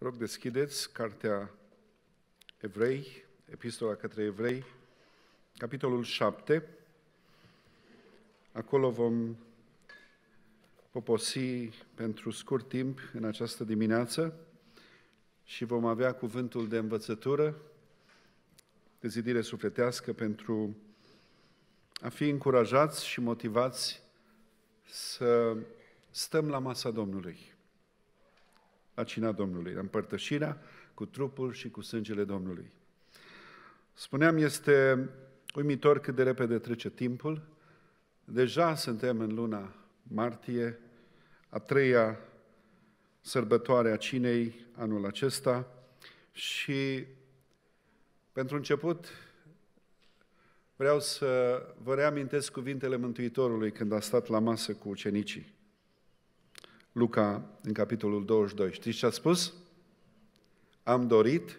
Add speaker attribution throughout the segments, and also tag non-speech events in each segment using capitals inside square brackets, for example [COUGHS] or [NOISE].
Speaker 1: Rog, deschideți cartea Evrei, Epistola către Evrei, capitolul 7. Acolo vom poposi pentru scurt timp în această dimineață și vom avea cuvântul de învățătură, de zidire sufletească pentru a fi încurajați și motivați să stăm la masa Domnului la cina Domnului, la împărtășirea cu trupul și cu sângele Domnului. Spuneam, este uimitor cât de repede trece timpul. Deja suntem în luna martie, a treia sărbătoare a cinei anul acesta și pentru început vreau să vă reamintesc cuvintele Mântuitorului când a stat la masă cu ucenicii. Luca, în capitolul 22. Știți ce a spus? Am dorit,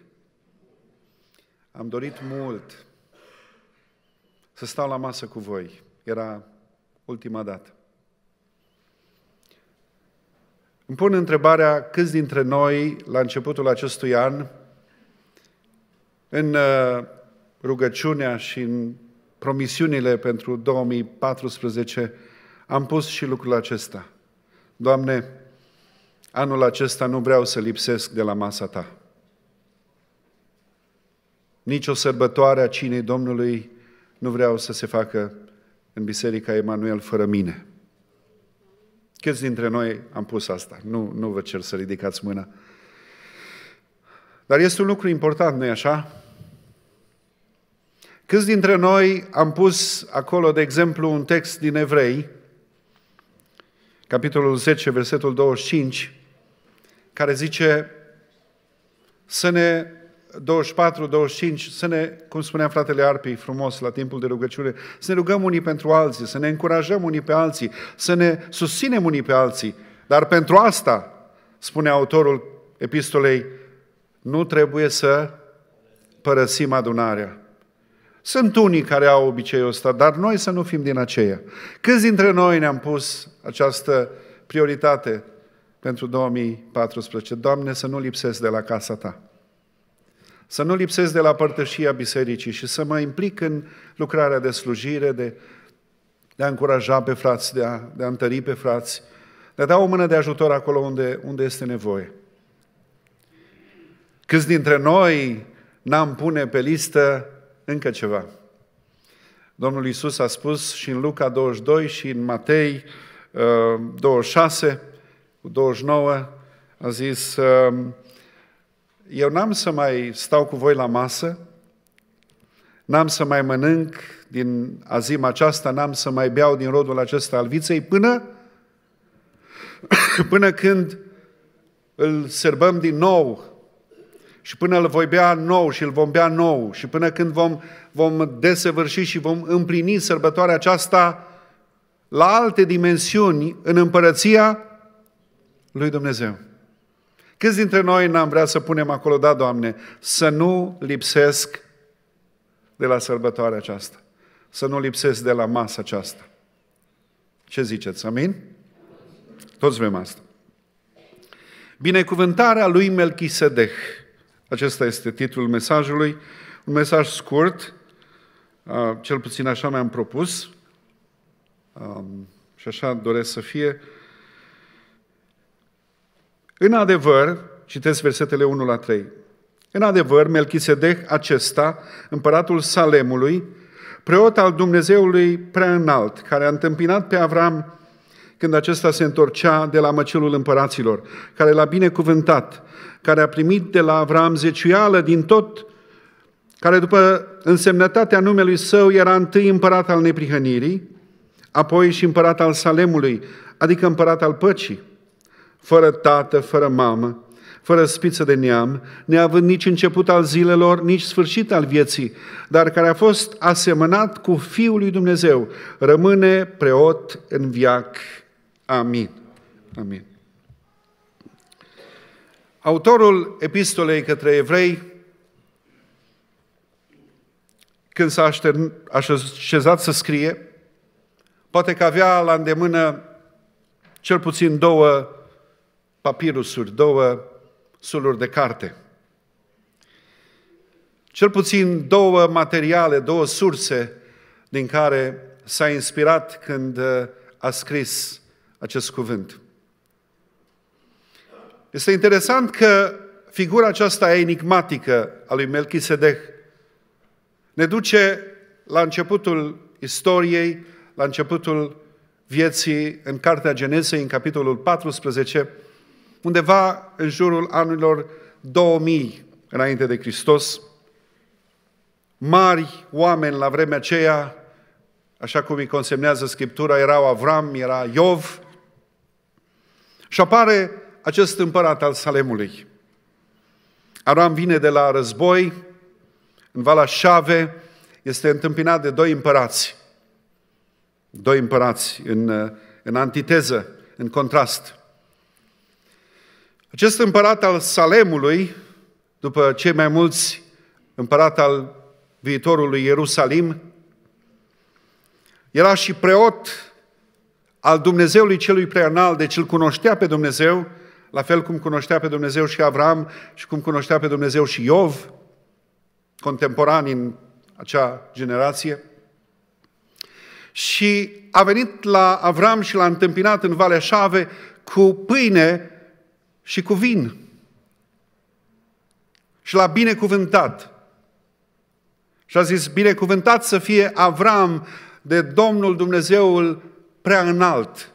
Speaker 1: am dorit mult să stau la masă cu voi. Era ultima dată. Îmi pun întrebarea câți dintre noi, la începutul acestui an, în uh, rugăciunea și în promisiunile pentru 2014, am pus și lucrul acesta – Doamne, anul acesta nu vreau să lipsesc de la masa Ta. Nici o sărbătoare a cinei Domnului nu vreau să se facă în Biserica Emanuel fără mine. Câți dintre noi am pus asta? Nu, nu vă cer să ridicați mâna. Dar este un lucru important, nu-i așa? Câți dintre noi am pus acolo, de exemplu, un text din Evrei, capitolul 10, versetul 25, care zice să ne 24, 25, să ne, cum spunea fratele Arpii frumos la timpul de rugăciune, să ne rugăm unii pentru alții, să ne încurajăm unii pe alții, să ne susținem unii pe alții. Dar pentru asta, spune autorul epistolei, nu trebuie să părăsim adunarea. Sunt unii care au obiceiul ăsta, dar noi să nu fim din aceia. Câți dintre noi ne-am pus această prioritate pentru 2014? Doamne, să nu lipsesc de la casa Ta. Să nu lipsesc de la părtășia bisericii și să mă implic în lucrarea de slujire, de, de a încuraja pe frați, de a, de a întări pe frați, de a da o mână de ajutor acolo unde, unde este nevoie. Câți dintre noi n-am pune pe listă încă ceva. Domnul Isus a spus și în Luca 22 și în Matei 26, uh, 29, a zis, um, eu n-am să mai stau cu voi la masă, n-am să mai mănânc din azim aceasta, n-am să mai beau din rodul acesta al viței, până, [COUGHS] până când îl sărbăm din nou și până îl voi bea nou și îl vom bea nou și până când vom, vom desăvârși și vom împlini sărbătoarea aceasta la alte dimensiuni în împărăția lui Dumnezeu. Câți dintre noi n-am vrea să punem acolo, da, Doamne, să nu lipsesc de la sărbătoarea aceasta, să nu lipsesc de la masa aceasta. Ce ziceți, amin? Toți vrem asta. Binecuvântarea lui Melchisedech. Acesta este titlul mesajului. Un mesaj scurt, cel puțin așa mi-am propus și așa doresc să fie. În adevăr, citesc versetele 1 la 3, în adevăr, Melchisedec acesta, împăratul Salemului, preot al Dumnezeului înalt, care a întâmpinat pe Avram când acesta se întorcea de la măcelul împăraților, care l-a binecuvântat, care a primit de la Avram zeciuială din tot, care după însemnătatea numelui său era întâi împărat al neprihănirii, apoi și împărat al Salemului, adică împărat al păcii, fără tată, fără mamă, fără spiță de neam, neavând nici început al zilelor, nici sfârșit al vieții, dar care a fost asemănat cu Fiul lui Dumnezeu, rămâne preot în viac Amin. Amin. Autorul epistolei către evrei, când s-a așezat să scrie, poate că avea la îndemână cel puțin două papirusuri, două suluri de carte. Cel puțin două materiale, două surse din care s-a inspirat când uh, a scris acest cuvânt. Este interesant că figura aceasta enigmatică a lui Melchisedec ne duce la începutul istoriei, la începutul vieții în Cartea Genesei, în capitolul 14, undeva în jurul anilor 2000 înainte de Hristos. Mari oameni la vremea aceea, așa cum îi consemnează Scriptura, erau Avram, era Iov, și apare acest împărat al Salemului. Aram vine de la război, în Vala Șave, este întâmpinat de doi împărați. Doi împărați în, în antiteză, în contrast. Acest împărat al Salemului, după cei mai mulți împărat al viitorului Ierusalim, era și preot al Dumnezeului celui preanal, deci îl cunoștea pe Dumnezeu, la fel cum cunoștea pe Dumnezeu și Avram și cum cunoștea pe Dumnezeu și Iov, contemporani în acea generație. Și a venit la Avram și l-a întâmpinat în Valea Șave cu pâine și cu vin. Și l-a binecuvântat. Și a zis, binecuvântat să fie Avram de Domnul Dumnezeul prea înalt,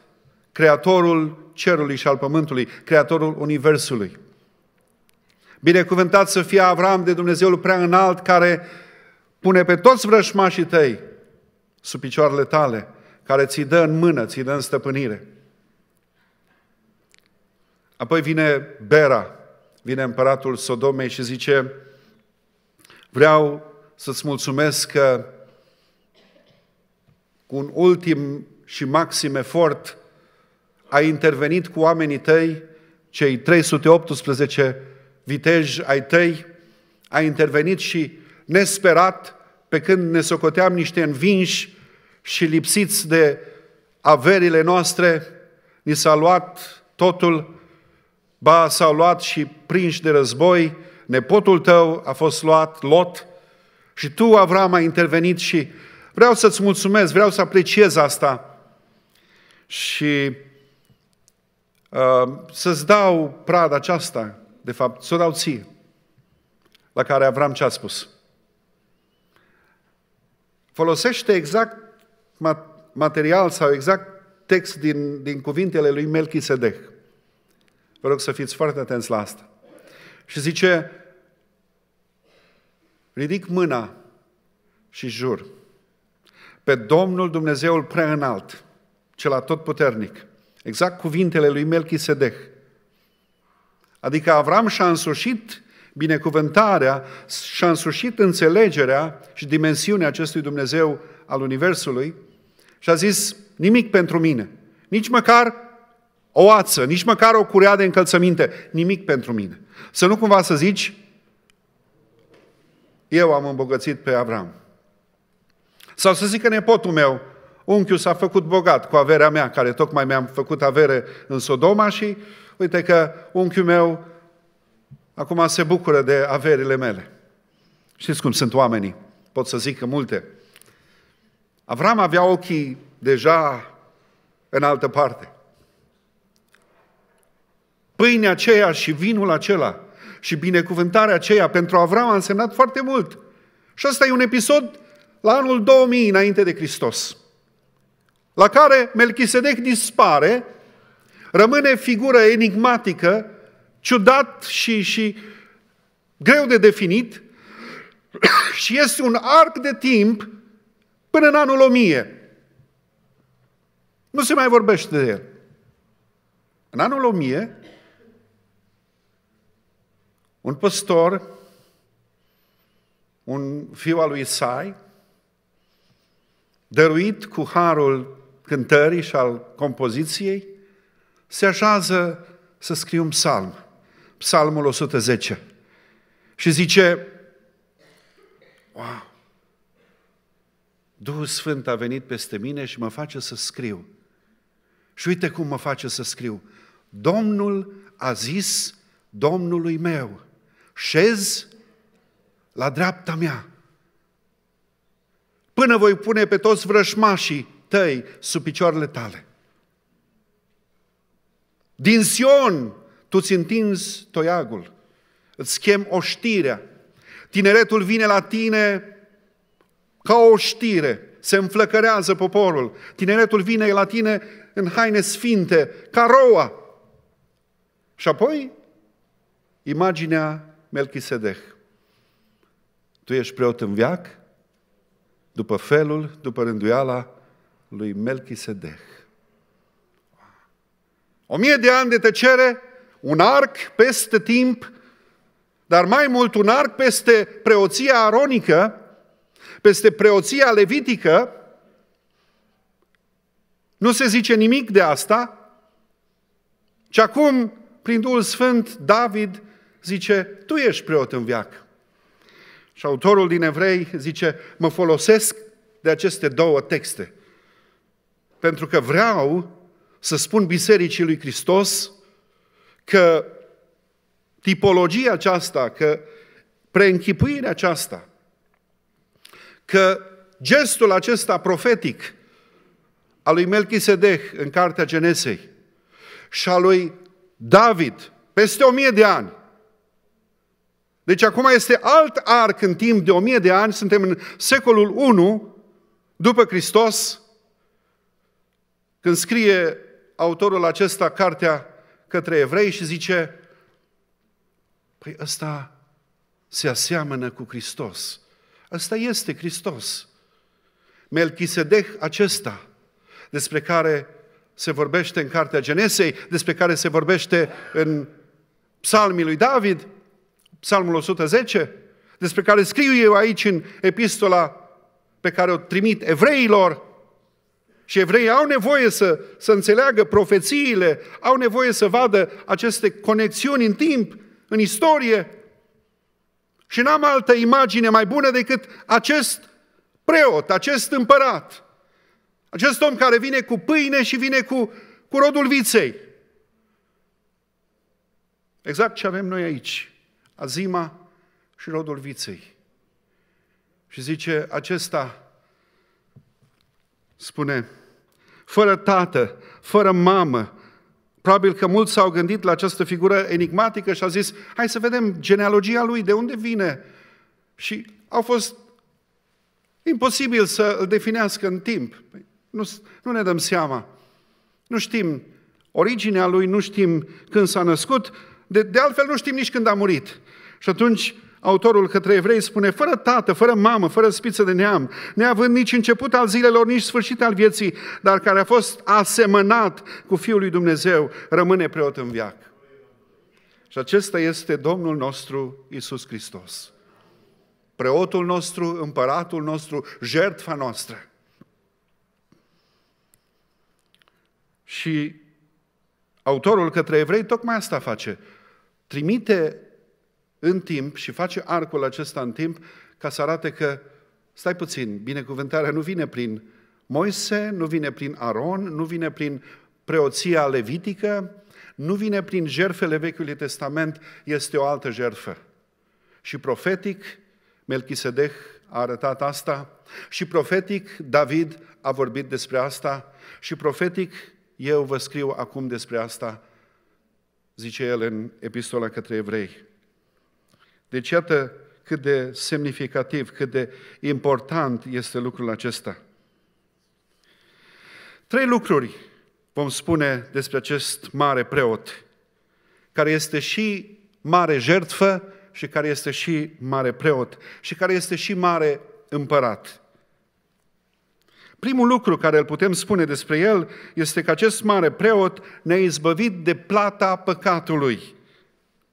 Speaker 1: creatorul cerului și al pământului, creatorul universului. Binecuvântat să fie Avram de Dumnezeul prea înalt care pune pe toți vrășmașii tăi sub picioarele tale, care ți dă în mână, ți dă în stăpânire. Apoi vine Bera, vine împăratul Sodomei și zice, vreau să-ți mulțumesc că cu un ultim și maxim efort ai intervenit cu oamenii tăi, cei 318 viteji ai tăi, ai intervenit și nesperat, pe când ne socoteam niște învinși și lipsiți de averile noastre, ni s-a luat totul, ba s-au luat și prinși de război, nepotul tău a fost luat, Lot, și tu, Avram, ai intervenit și vreau să-ți mulțumesc, vreau să apreciez asta, și uh, să-ți dau prada aceasta, de fapt, să o dau ție. La care Avram ce a spus? Folosește exact material sau exact text din, din cuvintele lui Melchisedec. Vă rog să fiți foarte atenți la asta. Și zice, ridic mâna și jur pe Domnul Dumnezeul prea înalt, cel atotputernic. Exact cuvintele lui Melchisedec. Adică Avram și-a însușit binecuvântarea, și-a însușit înțelegerea și dimensiunea acestui Dumnezeu al Universului și a zis nimic pentru mine, nici măcar o ață, nici măcar o curea de încălțăminte, nimic pentru mine. Să nu cumva să zici, eu am îmbogățit pe Avram. Sau să zică nepotul meu, Unchiul s-a făcut bogat cu averea mea, care tocmai mi-am făcut avere în Sodoma și uite că unchiul meu acum se bucură de averile mele. Știți cum sunt oamenii? Pot să zic că multe. Avram avea ochii deja în altă parte. Pâinea aceea și vinul acela și binecuvântarea aceea pentru Avram a însemnat foarte mult. Și asta e un episod la anul 2000 înainte de Hristos la care Melchisedec dispare, rămâne figură enigmatică, ciudat și, și greu de definit [COUGHS] și este un arc de timp până în anul 1000. Nu se mai vorbește de el. În anul 1000, un păstor, un fiu al lui Isai, dăruit cu harul cântării și al compoziției, se așează să scrie un psalm, psalmul 110. Și zice, wow, Duhul Sfânt a venit peste mine și mă face să scriu. Și uite cum mă face să scriu. Domnul a zis Domnului meu, șez la dreapta mea, până voi pune pe toți vrășmașii tăi sub picioarele tale. Din Sion tu ți întinzi toiagul, îți chem oștirea. Tineretul vine la tine ca o știre, se înflăcărează poporul. Tineretul vine la tine în haine sfinte, ca roa. Și apoi, imaginea Melchisedech. Tu ești preot în viac, după felul, după rânduiala lui Melchisedeh. O mie de ani de tăcere, un arc peste timp, dar mai mult un arc peste preoția aronică, peste preoția levitică, nu se zice nimic de asta. ci acum, prin Duhul Sfânt, David zice, tu ești preot în viac. Și autorul din Evrei zice, mă folosesc de aceste două texte pentru că vreau să spun Bisericii lui Hristos că tipologia aceasta, că preînchipuirea aceasta, că gestul acesta profetic al lui Melchisedec în Cartea Genesei și al lui David peste o mie de ani. Deci acum este alt arc în timp de o mie de ani, suntem în secolul 1 după Hristos, când scrie autorul acesta cartea către evrei și zice, păi ăsta se aseamănă cu Hristos. Ăsta este Hristos. Melchisedec acesta, despre care se vorbește în Cartea Genesei, despre care se vorbește în psalmii lui David, psalmul 110, despre care scriu eu aici în epistola pe care o trimit evreilor, și evreii au nevoie să, să înțeleagă profețiile, au nevoie să vadă aceste conexiuni în timp, în istorie. Și n-am altă imagine mai bună decât acest preot, acest împărat, acest om care vine cu pâine și vine cu, cu rodul viței. Exact ce avem noi aici, azima și rodul viței. Și zice, acesta spune, fără tată, fără mamă, probabil că mulți s-au gândit la această figură enigmatică și a zis, hai să vedem genealogia lui, de unde vine. Și au fost imposibil să îl definească în timp. Păi, nu, nu ne dăm seama. Nu știm originea lui, nu știm când s-a născut, de, de altfel nu știm nici când a murit. Și atunci autorul către evrei spune, fără tată, fără mamă, fără spiță de neam, neavând nici început al zilelor, nici sfârșit al vieții, dar care a fost asemănat cu Fiul lui Dumnezeu, rămâne preot în viac. Și acesta este Domnul nostru Isus Hristos. Preotul nostru, împăratul nostru, jertfa noastră. Și autorul către evrei tocmai asta face. Trimite în timp și face arcul acesta în timp ca să arate că, stai puțin, binecuvântarea nu vine prin Moise, nu vine prin Aron, nu vine prin preoția levitică, nu vine prin jerfele Vechiului Testament, este o altă jerfă. Și profetic, Melchisedech a arătat asta, și profetic, David a vorbit despre asta, și profetic, eu vă scriu acum despre asta, zice el în epistola către evrei. Deci iată cât de semnificativ, cât de important este lucrul acesta. Trei lucruri vom spune despre acest mare preot, care este și mare jertfă și care este și mare preot și care este și mare împărat. Primul lucru care îl putem spune despre el este că acest mare preot ne-a izbăvit de plata păcatului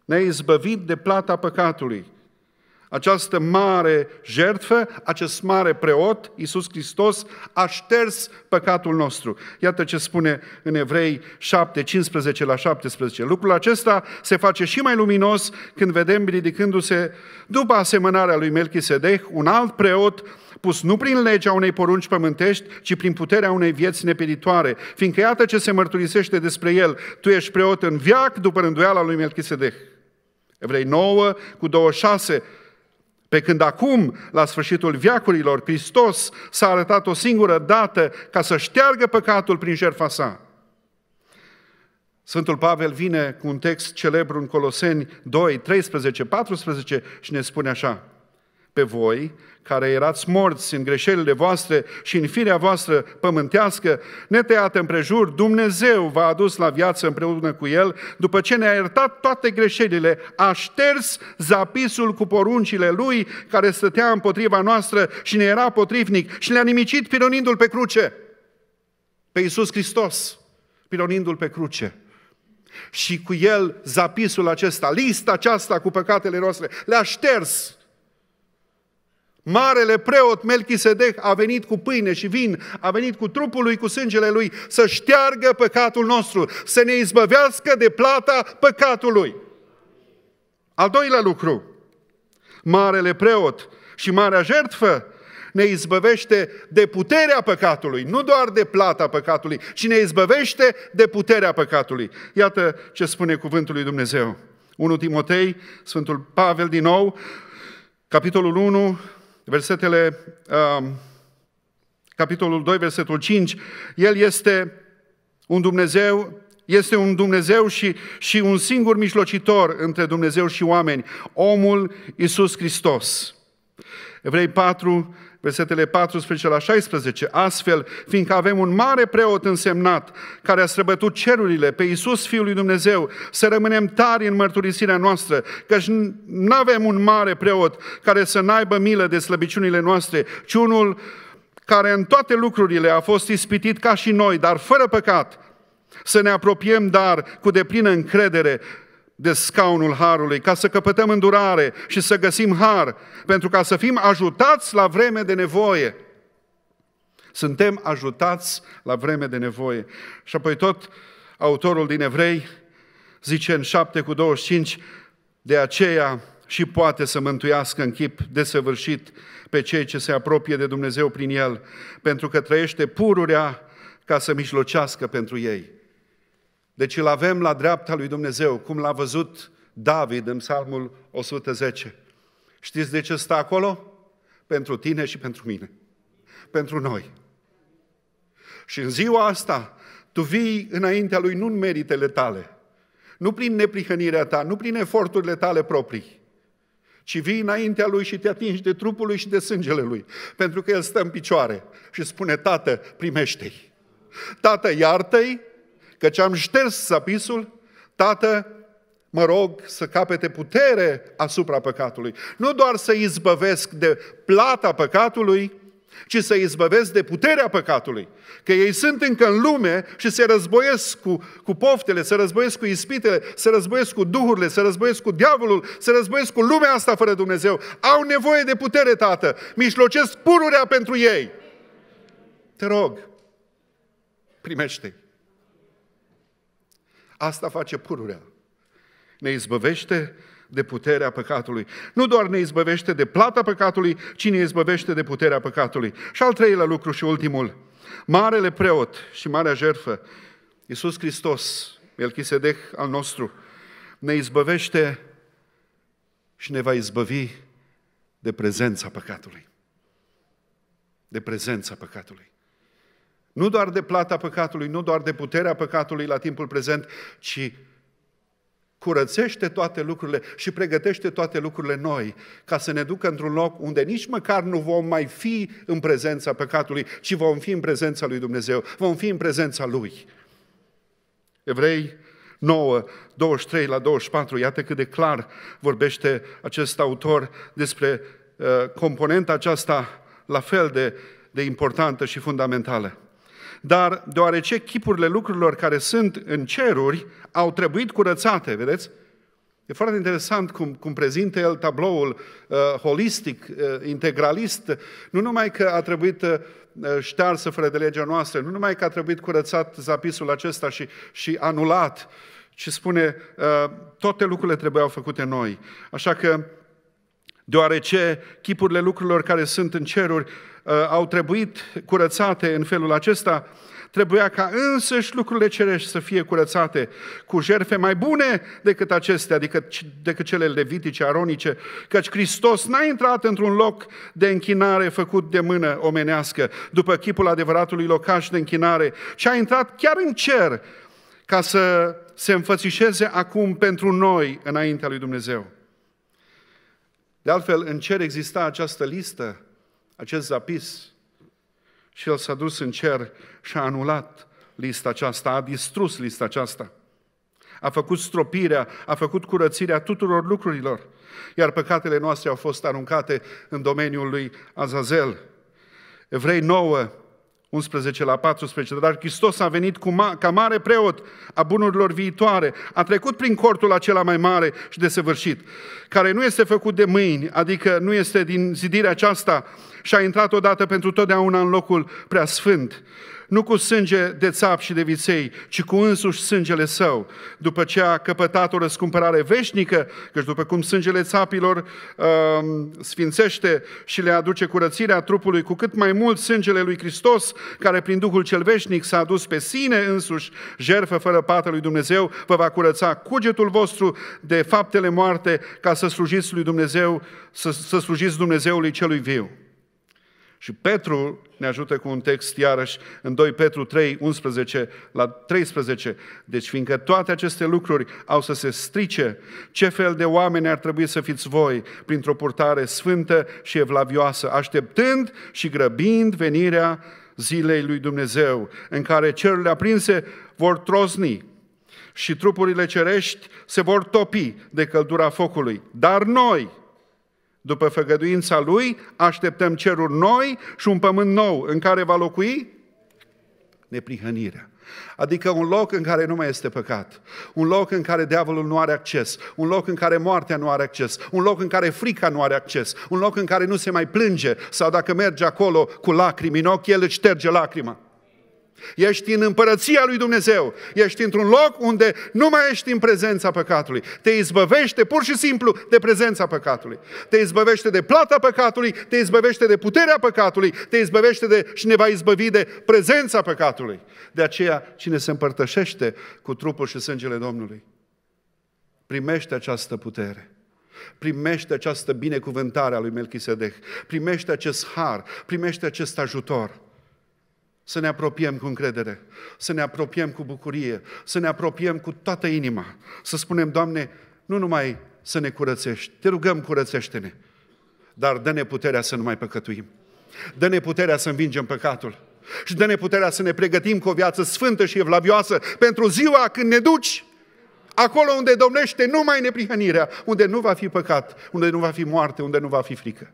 Speaker 1: ne-ai izbăvit de plata păcatului. Această mare jertfă, acest mare preot, Iisus Hristos, a șters păcatul nostru. Iată ce spune în Evrei 7, 15 la 17. Lucrul acesta se face și mai luminos când vedem ridicându-se, după asemănarea lui Melchisedec, un alt preot pus nu prin legea unei porunci pământești, ci prin puterea unei vieți nepeditoare. fiindcă iată ce se mărturisește despre el, tu ești preot în viac după rânduiala lui Melchisedec. Evrei 9 cu 26. Pe când acum, la sfârșitul viacurilor, Hristos s-a arătat o singură dată ca să șteargă păcatul prin jertfa sa. Sfântul Pavel vine cu un text celebru în Coloseni 2, 13, 14 și ne spune așa pe voi, care erați morți în greșelile voastre și în firea voastră pământească, netăiată împrejur, Dumnezeu v-a adus la viață împreună cu El, după ce ne-a iertat toate greșelile, a șters zapisul cu poruncile Lui, care stătea împotriva noastră și ne era potrivnic și le-a nimicit pironindu-L pe cruce. Pe Iisus Hristos, pironindu-L pe cruce. Și cu el zapisul acesta, lista aceasta cu păcatele noastre, le-a șters Marele preot Melchisedec a venit cu pâine și vin, a venit cu trupul lui, cu sângele lui, să șteargă păcatul nostru, să ne izbăvească de plata păcatului. Al doilea lucru, marele preot și marea jertfă ne izbăvește de puterea păcatului, nu doar de plata păcatului, ci ne izbăvește de puterea păcatului. Iată ce spune cuvântul lui Dumnezeu. 1 Timotei, Sfântul Pavel din nou, capitolul 1, versetele, um, capitolul 2, versetul 5, El este un Dumnezeu, este un Dumnezeu și, și un singur mijlocitor între Dumnezeu și oameni, omul Isus Hristos. Evrei 4, versetele 14 la 16. Astfel, fiindcă avem un mare preot însemnat care a străbătut cerurile pe Iisus Fiul lui Dumnezeu, să rămânem tari în mărturisirea noastră, căci nu avem un mare preot care să n-aibă milă de slăbiciunile noastre, ci unul care în toate lucrurile a fost ispitit ca și noi, dar fără păcat, să ne apropiem, dar cu deplină încredere de scaunul harului, ca să căpătăm îndurare și să găsim har, pentru ca să fim ajutați la vreme de nevoie. Suntem ajutați la vreme de nevoie. Și apoi tot autorul din Evrei zice în 7 cu 25, de aceea și poate să mântuiască în chip desăvârșit pe cei ce se apropie de Dumnezeu prin el, pentru că trăiește pururea ca să mijlocească pentru ei. Deci îl avem la dreapta lui Dumnezeu, cum l-a văzut David în Psalmul 110. Știți de ce stă acolo? Pentru tine și pentru mine. Pentru noi. Și în ziua asta, tu vii înaintea lui nu în meritele tale, nu prin neprihănirea ta, nu prin eforturile tale proprii, ci vii înaintea lui și te atingi de trupul lui și de sângele lui, pentru că el stă în picioare și spune, Tată, primește-i. Tată, iartă-i, căci am șters săpisul, Tată, mă rog să capete putere asupra păcatului. Nu doar să izbăvesc de plata păcatului, ci să izbăvesc de puterea păcatului. Că ei sunt încă în lume și se războiesc cu, cu poftele, se războiesc cu ispitele, se războiesc cu duhurile, se războiesc cu diavolul, se războiesc cu lumea asta fără Dumnezeu. Au nevoie de putere, Tată. Mișlocesc pururea pentru ei. Te rog, primește-i. Asta face pururea. Ne izbăvește de puterea păcatului. Nu doar ne izbăvește de plata păcatului, ci ne izbăvește de puterea păcatului. Și al treilea lucru și ultimul, Marele preot și marea jertfă, Iisus Hristos, Melchisedec al nostru, ne izbăvește și ne va izbăvi de prezența păcatului. De prezența păcatului. Nu doar de plata păcatului, nu doar de puterea păcatului la timpul prezent, ci curățește toate lucrurile și pregătește toate lucrurile noi ca să ne ducă într-un loc unde nici măcar nu vom mai fi în prezența păcatului, ci vom fi în prezența lui Dumnezeu, vom fi în prezența Lui. Evrei 9, 23 la 24, iată cât de clar vorbește acest autor despre uh, componenta aceasta la fel de, de importantă și fundamentală dar deoarece chipurile lucrurilor care sunt în ceruri au trebuit curățate, vedeți? E foarte interesant cum, cum prezintă el tabloul uh, holistic, uh, integralist, nu numai că a trebuit uh, uh, ștearsă fără de legea noastră, nu numai că a trebuit curățat zapisul acesta și, și anulat, ci spune uh, toate lucrurile trebuiau făcute noi. Așa că, deoarece chipurile lucrurilor care sunt în ceruri Uh, au trebuit curățate în felul acesta, trebuia ca însăși lucrurile cerești să fie curățate cu jerfe mai bune decât acestea, adică, decât cele levitice, aronice, căci Hristos n-a intrat într-un loc de închinare făcut de mână omenească, după chipul adevăratului locaș de închinare, ci a intrat chiar în cer ca să se înfățișeze acum pentru noi înaintea lui Dumnezeu. De altfel, în cer exista această listă acest zapis și el s-a dus în cer și a anulat lista aceasta, a distrus lista aceasta. A făcut stropirea, a făcut curățirea tuturor lucrurilor, iar păcatele noastre au fost aruncate în domeniul lui Azazel. Evrei 9, 11 la 14, dar Hristos a venit cu ma- ca mare preot a bunurilor viitoare, a trecut prin cortul acela mai mare și desăvârșit, care nu este făcut de mâini, adică nu este din zidirea aceasta și a intrat odată pentru totdeauna în locul prea sfânt nu cu sânge de țap și de viței, ci cu însuși sângele său, după ce a căpătat o răscumpărare veșnică, căci după cum sângele țapilor uh, sfințește și le aduce curățirea trupului, cu cât mai mult sângele lui Hristos, care prin Duhul cel veșnic s-a adus pe sine însuși, jerfă fără pată lui Dumnezeu, vă va curăța cugetul vostru de faptele moarte, ca să slujiți lui Dumnezeu, să, să slujiți Dumnezeului celui viu. Și Petru ne ajută cu un text iarăși în 2 Petru 3, 11 la 13. Deci fiindcă toate aceste lucruri au să se strice, ce fel de oameni ar trebui să fiți voi printr-o purtare sfântă și evlavioasă, așteptând și grăbind venirea zilei lui Dumnezeu, în care cerurile aprinse vor trozni și trupurile cerești se vor topi de căldura focului. Dar noi, după făgăduința lui, așteptăm ceruri noi și un pământ nou în care va locui neprihănirea. Adică un loc în care nu mai este păcat, un loc în care diavolul nu are acces, un loc în care moartea nu are acces, un loc în care frica nu are acces, un loc în care nu se mai plânge sau dacă merge acolo cu lacrimi în ochi, el își șterge lacrima. Ești în împărăția lui Dumnezeu. Ești într-un loc unde nu mai ești în prezența păcatului. Te izbăvește pur și simplu de prezența păcatului. Te izbăvește de plata păcatului, te izbăvește de puterea păcatului, te izbăvește de și ne va izbăvi de prezența păcatului. De aceea, cine se împărtășește cu trupul și sângele Domnului, primește această putere. Primește această binecuvântare a lui Melchisedec, primește acest har, primește acest ajutor. Să ne apropiem cu încredere, să ne apropiem cu bucurie, să ne apropiem cu toată inima, să spunem, Doamne, nu numai să ne curățești, te rugăm, curățește-ne, dar dă-ne puterea să nu mai păcătuim. Dă-ne puterea să învingem păcatul și dă-ne puterea să ne pregătim cu o viață sfântă și evlavioasă pentru ziua când ne duci acolo unde domnește numai neprihănirea, unde nu va fi păcat, unde nu va fi moarte, unde nu va fi frică.